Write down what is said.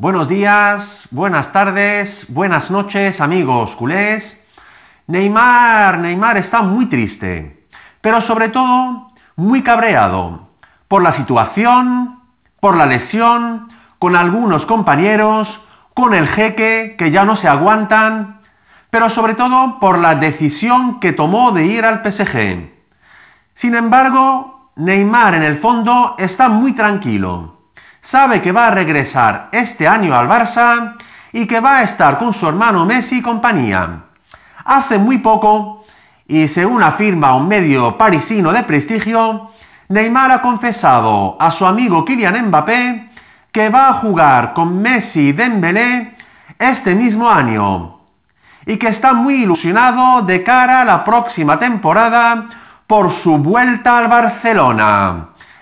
Buenos días, buenas tardes, buenas noches, amigos culés. Neymar, Neymar está muy triste, pero sobre todo muy cabreado por la situación, por la lesión, con algunos compañeros, con el jeque que ya no se aguantan, pero sobre todo por la decisión que tomó de ir al PSG. Sin embargo, Neymar en el fondo está muy tranquilo sabe que va a regresar este año al Barça y que va a estar con su hermano Messi y compañía. Hace muy poco, y según afirma un medio parisino de prestigio, Neymar ha confesado a su amigo Kylian Mbappé que va a jugar con Messi y Dembélé este mismo año y que está muy ilusionado de cara a la próxima temporada por su vuelta al Barcelona.